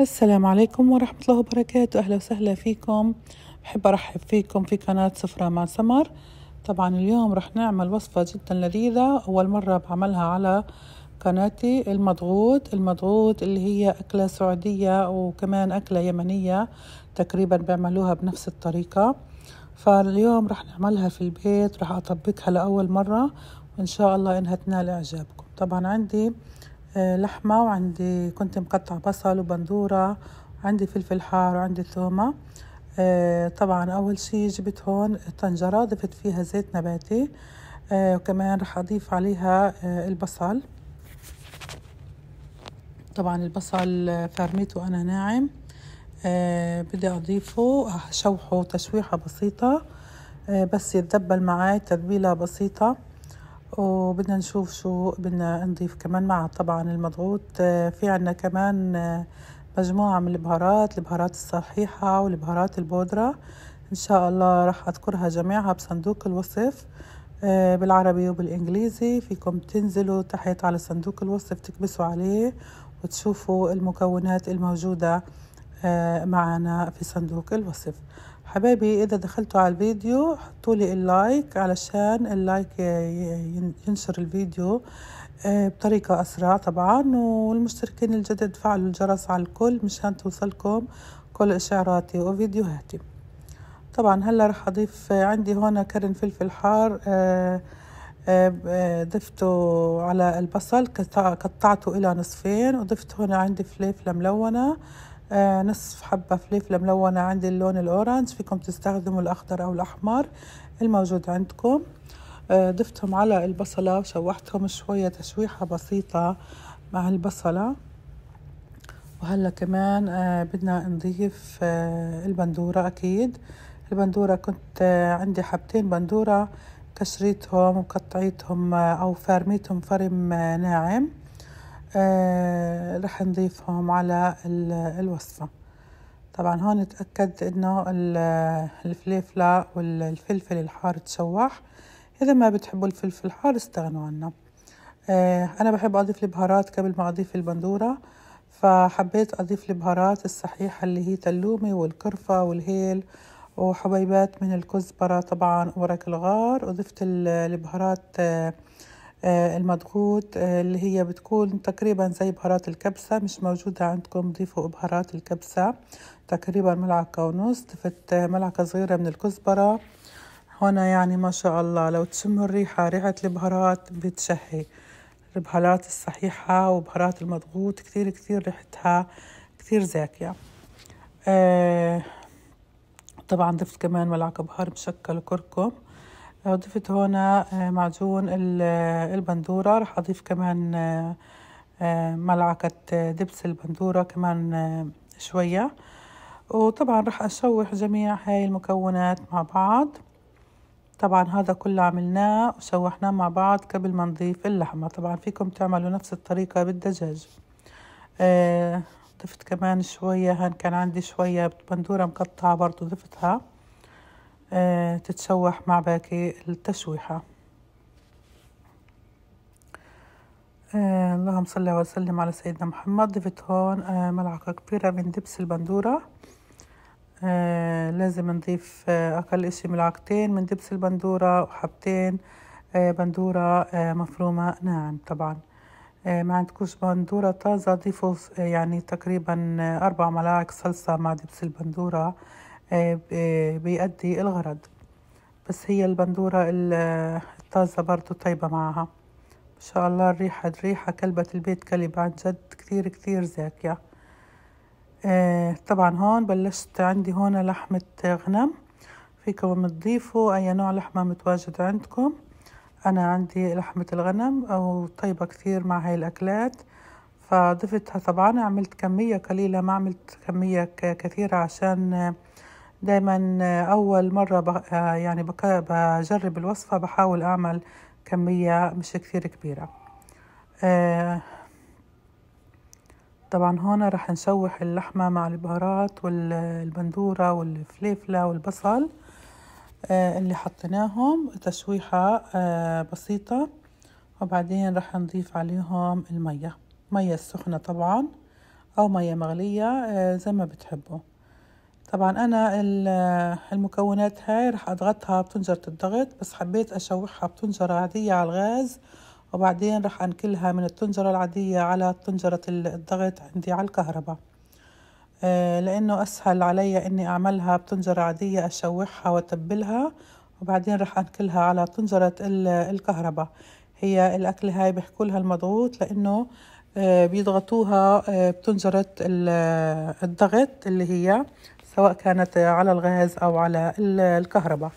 السلام عليكم ورحمة الله وبركاته أهلا وسهلا فيكم بحب أرحب فيكم في قناة سفرة مع سمر طبعا اليوم رح نعمل وصفة جدا لذيذة أول مرة بعملها على قناتي المضغوط المضغوط اللي هي أكلة سعودية وكمان أكلة يمنية تقريبا بيعملوها بنفس الطريقة فاليوم رح نعملها في البيت رح أطبقها لأول مرة وإن شاء الله إنها تنال إعجابكم طبعا عندي آه، لحمة وعندي كنت مقطع بصل وبندورة عندي فلفل حار وعندي ثومة آه، طبعا أول شي جبت هون طنجرة ضفت فيها زيت نباتي آه، وكمان رح أضيف عليها البصل طبعا البصل فرميته أنا ناعم بدي أضيفه أشوحه تشويحة بسيطة بس يتدبل معاي تدبيلة بسيطة وبدنا نشوف شو بدنا نضيف كمان مع طبعا المضغوط آه، في عنا كمان آه، مجموعة من البهارات البهارات الصحيحة والبهارات البودرة إن شاء الله راح أذكرها جميعها بصندوق الوصف آه، بالعربي وبالإنجليزي فيكم تنزلوا تحت على صندوق الوصف تكبسوا عليه وتشوفوا المكونات الموجودة معنا في صندوق الوصف حبايبي إذا دخلتوا على الفيديو حطولي اللايك علشان اللايك ينشر الفيديو آه، بطريقة أسرع طبعا والمشتركين الجدد فعلوا الجرس على الكل مشان توصلكم كل إشعاراتي وفيديوهاتي طبعا هلا رح أضيف آه، عندي هون كرن فلفل حار آه، ضفته على البصل قطعته إلى نصفين وضفت هنا عندي فليفلة ملونة آه نصف حبة فليفلة ملونة عندي اللون الأورانج فيكم تستخدموا الأخضر أو الأحمر الموجود عندكم آه ضفتهم على البصلة وشوحتهم شوية تشويحة بسيطة مع البصلة وهلا كمان آه بدنا نضيف آه البندورة أكيد البندورة كنت آه عندي حبتين بندورة كشريتهم وقطعيتهم آه، أو فارميتهم فرم آه، ناعم آه، رح نضيفهم على الوصفة طبعا هون اتأكد انه الفليفلة والفلفل الحار تشوح اذا ما بتحبوا الفلفل الحار استغنوا عنه آه، انا بحب اضيف البهارات قبل ما اضيف البندورة فحبيت اضيف البهارات الصحيحة اللي هي تلومي والقرفة والهيل وحبيبات من الكزبرة طبعا ورق الغار وضفت البهارات آه، آه، المضغوط آه، اللي هي بتكون تقريبا زي بهارات الكبسة مش موجودة عندكم ضيفوا بهارات الكبسة تقريبا ملعقة ونص ضفت آه، ملعقة صغيرة من الكزبرة هنا يعني ما شاء الله لو تشموا الريحة ريحة البهارات بتشهي البهارات الصحيحة وبهارات المضغوط كتير كتير ريحتها كتير زاكية آه طبعا ضفت كمان ملعقة بهار مشكل كركم لو ضفت هنا آه، معجون آه، البندورة رح أضيف كمان آه، ملعقة دبس البندورة كمان شوية وطبعا رح أشوح جميع هاي المكونات مع بعض طبعا هذا كله عملناه وشوحناه مع بعض قبل ما نضيف اللحمة طبعا فيكم تعملوا نفس الطريقة بالدجاج ضفت كمان شوية هان كان عندي شوية بندورة مقطعة برضو ضفتها آه، تتشوح مع باقي التشويحة آه، اللهم صل وسلم على سيدنا محمد ضفت هون آه، ملعقة كبيرة من دبس البندورة لازم نضيف أقل إشي ملعقتين من دبس البندورة وحبتين بندورة مفرومة ناعم طبعا ما عندكوش بندورة طازة ضيفوا يعني تقريبا أربع ملاعق صلصة مع دبس البندورة آه، آه، بيأدي الغرض بس هي البندورة الطازة برضو طيبة معها ما شاء الله الريحة الريحة كلبة البيت كلب عن جد كثير كثير زاكية آه، طبعا هون بلشت عندي هون لحمة غنم فيكم تضيفوا أي نوع لحمة متواجد عندكم أنا عندي لحمة الغنم أو طيبة كثير مع هاي الأكلات فضفتها طبعا عملت كمية قليلة ما عملت كمية كثيرة عشان دايما أول مرة آه، يعني بجرب الوصفة بحاول أعمل كمية مش كثير كبيرة آه، طبعا هون راح نشوح اللحمة مع البهارات والبندورة والفليفلة والبصل آه، اللي حطيناهم تشويحة بسيطة وبعدين راح نضيف عليهم المية مية السخنة طبعا أو مية مغلية زي ما بتحبوا طبعا انا المكونات هاي رح اضغطها بطنجرة الضغط بس حبيت اشوحها بطنجرة عادية على الغاز وبعدين رح انكلها من الطنجرة العادية على طنجرة الضغط عندي على الكهرباء آه، لانه اسهل علي اني اعملها بطنجرة عادية اشوحها واتبلها وبعدين رح انكلها على طنجرة الكهرباء هي الأكلة هاي بيحكوا لها المضغوط لأنه آه، بيضغطوها آه، بطنجرة الضغط اللي هي سواء كانت على الغاز أو على الكهرباء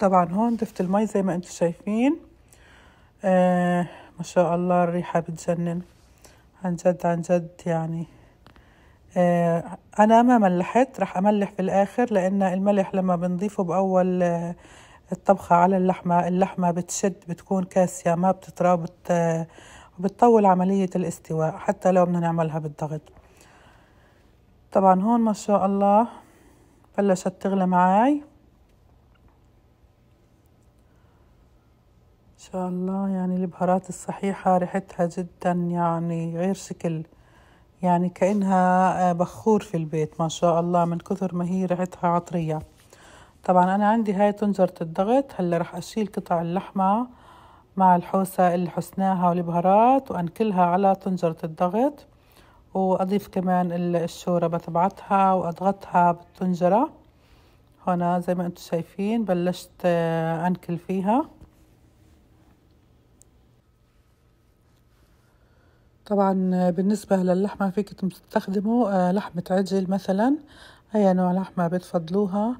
طبعا هون ضفت المي زي ما انتم شايفين آه ما شاء الله الريحة بتجنن عن جد عن جد يعني آه أنا ما ملحت رح أملح في الآخر لأن الملح لما بنضيفه بأول آه الطبخة على اللحمة اللحمة بتشد بتكون كاسية ما بتطرى آه، وبتطول عملية الاستواء حتى لو بدنا نعملها بالضغط طبعا هون ما شاء الله بلشت تغلى معاي ان شاء الله يعني البهارات الصحيحة ريحتها جدا يعني غير شكل يعني كأنها آه، بخور في البيت ما شاء الله من كثر ما هي ريحتها عطرية طبعا أنا عندي هاي طنجرة الضغط هلا رح أشيل قطع اللحمة مع الحوسة اللي حسناها والبهارات وأنكلها على طنجرة الضغط وأضيف كمان الشوربة تبعتها وأضغطها بالطنجرة هنا زي ما انتم شايفين بلشت آه، أنكل فيها طبعا آه، بالنسبة للحمة فيك تستخدموا آه، لحمة عجل مثلا أي نوع لحمة بتفضلوها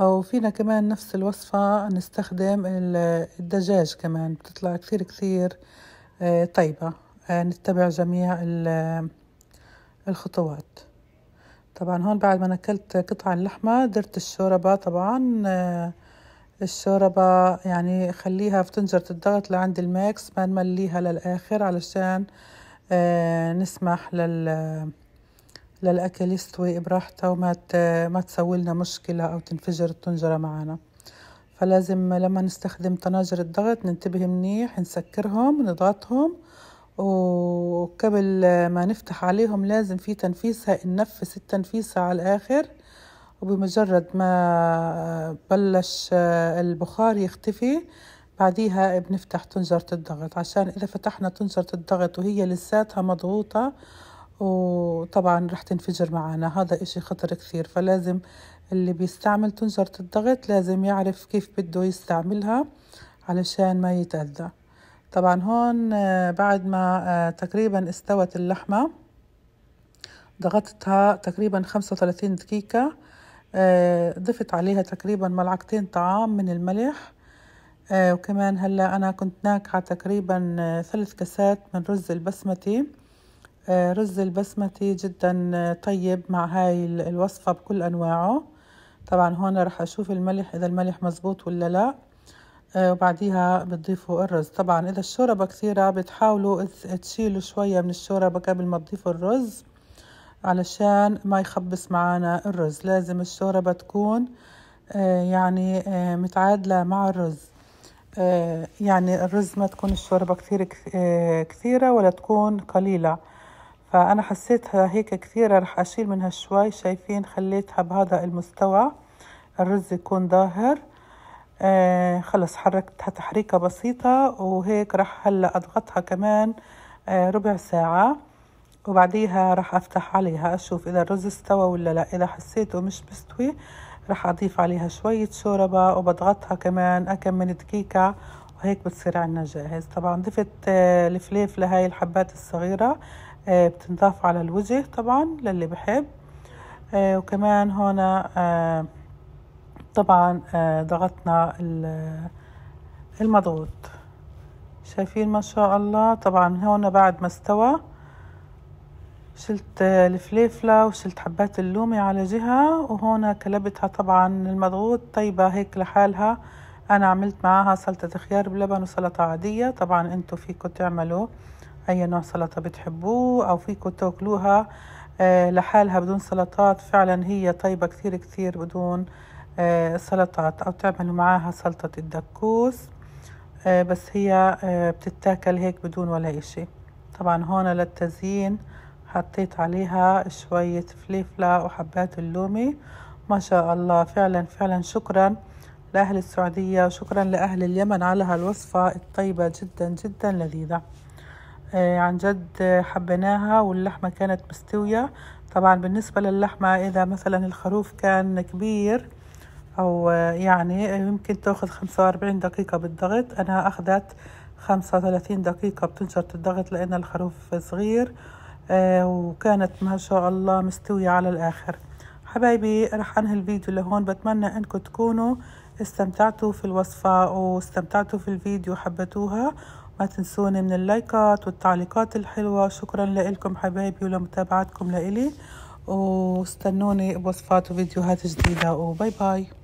أو فينا كمان نفس الوصفة نستخدم الدجاج كمان بتطلع كثير كثير طيبة نتبع جميع الخطوات طبعا هون بعد ما نكلت قطع اللحمة درت الشوربة طبعا آه، الشوربة يعني خليها في طنجرة الضغط لعند الماكس ما نمليها للآخر علشان آه، نسمح لل للأكل يستوي براحته وما ما تسوي لنا مشكلة أو تنفجر الطنجرة معنا فلازم لما نستخدم طناجر الضغط ننتبه منيح نسكرهم نضغطهم وقبل ما نفتح عليهم لازم في تنفيسها ننفس التنفيسة على الآخر وبمجرد ما بلش آه، البخار يختفي بعديها بنفتح طنجرة الضغط عشان إذا فتحنا طنجرة الضغط وهي لساتها مضغوطة وطبعا رح تنفجر معنا هذا إشي خطر كثير فلازم اللي بيستعمل طنجرة الضغط لازم يعرف كيف بده يستعملها علشان ما يتأذى طبعا هون آه، بعد ما آه، تقريبا استوت اللحمة ضغطتها تقريبا 35 دقيقة آه، ضفت عليها تقريبا ملعقتين طعام من الملح وكمان هلا أنا كنت ناكعة تقريبا ثلاث كاسات من رز البسمتي رز البسمتي جدا طيب مع هاي الوصفة بكل أنواعه طبعا هون رح أشوف الملح إذا الملح مزبوط ولا لأ آه، وبعديها بتضيفوا الرز طبعا إذا الشوربة كثيرة بتحاولوا تشيلوا شوية من الشوربة قبل ما تضيفوا الرز علشان ما يخبص معانا الرز لازم الشوربة تكون آه، يعني آه، متعادلة مع الرز يعني الرز ما تكون الشوربة كثير كثيرة ولا تكون قليلة فأنا حسيتها هيك كثيرة رح أشيل منها شوي شايفين خليتها بهذا المستوى الرز يكون ظاهر آه خلص حركتها تحريكة بسيطة وهيك راح هلا أضغطها كمان آه ربع ساعة وبعديها راح أفتح عليها أشوف إذا الرز استوى ولا لا إذا حسيته مش بستوي راح أضيف عليها شوية شوربة وبضغطها كمان أكمل من دقيقة وهيك بتصير عنا جاهز طبعا ضفت آه الفليفلة هاي الحبات الصغيرة آه بتنضاف على الوجه طبعا للي بحب آه وكمان هنا آه، طبعا آه، ضغطنا المضغوط شايفين ما شاء الله طبعا هون بعد ما استوى شلت الفليفلة وشلت حبات اللومي على جهة وهون كلبتها طبعا المضغوط طيبة هيك لحالها أنا عملت معاها سلطة خيار بلبن وسلطة عادية طبعا انتو فيكو تعملوا أي نوع سلطة بتحبوه أو فيكو تاكلوها آه، لحالها بدون سلطات فعلا هي طيبة كثير كثير بدون آه، سلطات أو تعملوا معاها سلطة الدكوس آه، بس هي آه، بتتاكل هيك بدون ولا إشي طبعا هون للتزيين حطيت عليها شوية فليفلة وحبات اللومي ما شاء الله فعلا فعلا شكرا لأهل السعودية وشكرا لأهل اليمن على هالوصفة الطيبة جدا جدا لذيذة عن جد حبيناها واللحمة كانت مستوية طبعا بالنسبة للحمة إذا مثلا الخروف كان كبير أو يعني يمكن تاخد خمسة وأربعين دقيقة بالضغط أنا أخدت خمسة وثلاثين دقيقة بتنشر الضغط لأن الخروف صغير آه، وكانت ما شاء الله مستوية على الآخر حبايبي رح أنهي الفيديو لهون بتمنى أنكم تكونوا استمتعتوا في الوصفة واستمتعتوا في الفيديو حبتوها ما تنسوني من اللايكات والتعليقات الحلوة شكرا لكم حبايبي ولمتابعتكم لإلي واستنوني بوصفات وفيديوهات جديدة وباي باي